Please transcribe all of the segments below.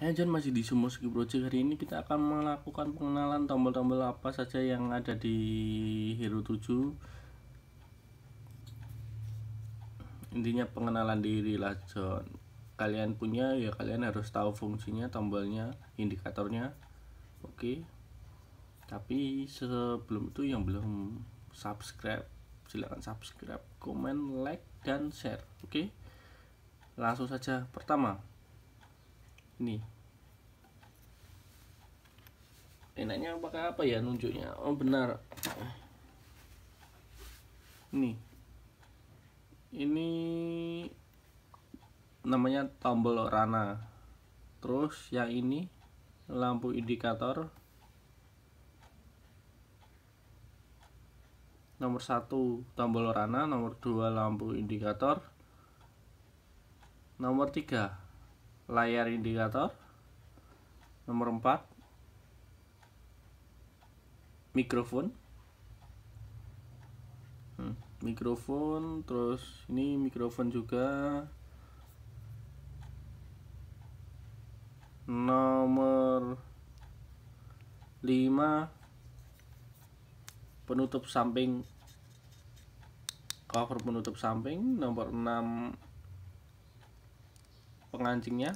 Hai ya, John masih di Sumoski Project hari ini kita akan melakukan pengenalan tombol-tombol apa saja yang ada di Hero 7 intinya pengenalan diri lah John kalian punya ya kalian harus tahu fungsinya tombolnya indikatornya oke okay. tapi sebelum itu yang belum subscribe silahkan subscribe comment, like dan share oke okay? langsung saja pertama nih enaknya pakai apa ya nunjuknya oh benar Ini, ini namanya tombol rana terus yang ini lampu indikator nomor satu tombol rana nomor dua lampu indikator nomor tiga layar indikator nomor 4 mikrofon hmm, mikrofon terus ini mikrofon juga nomor 5 penutup samping cover penutup samping nomor 6 pengancingnya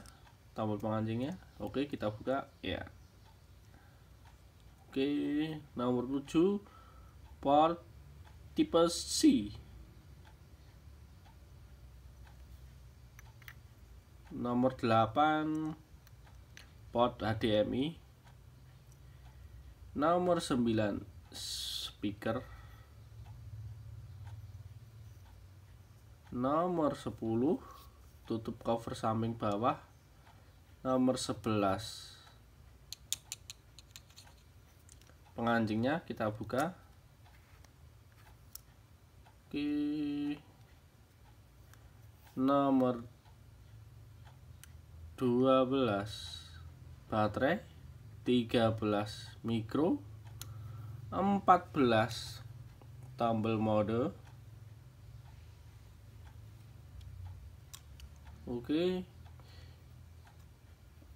tombol pengancingnya oke kita buka ya oke nomor 7 port tipe C nomor 8 port HDMI nomor 9 speaker nomor 10 tutup cover samping bawah nomor 11 penganjingnya kita buka oke nomor 12 baterai 13 mikro 14 tombol mode oke okay.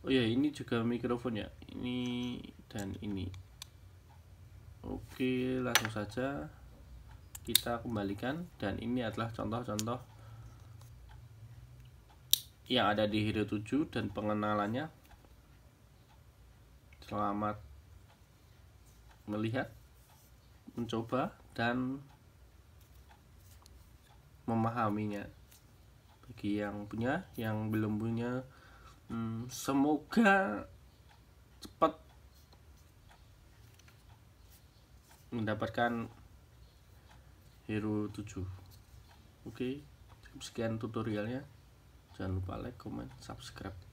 oh ya ini juga mikrofon ya ini dan ini oke okay, langsung saja kita kembalikan dan ini adalah contoh-contoh yang ada di Hero 7 dan pengenalannya selamat melihat mencoba dan memahaminya bagi yang punya yang belum punya hmm, semoga cepat mendapatkan hero 7 oke sekian tutorialnya jangan lupa like comment subscribe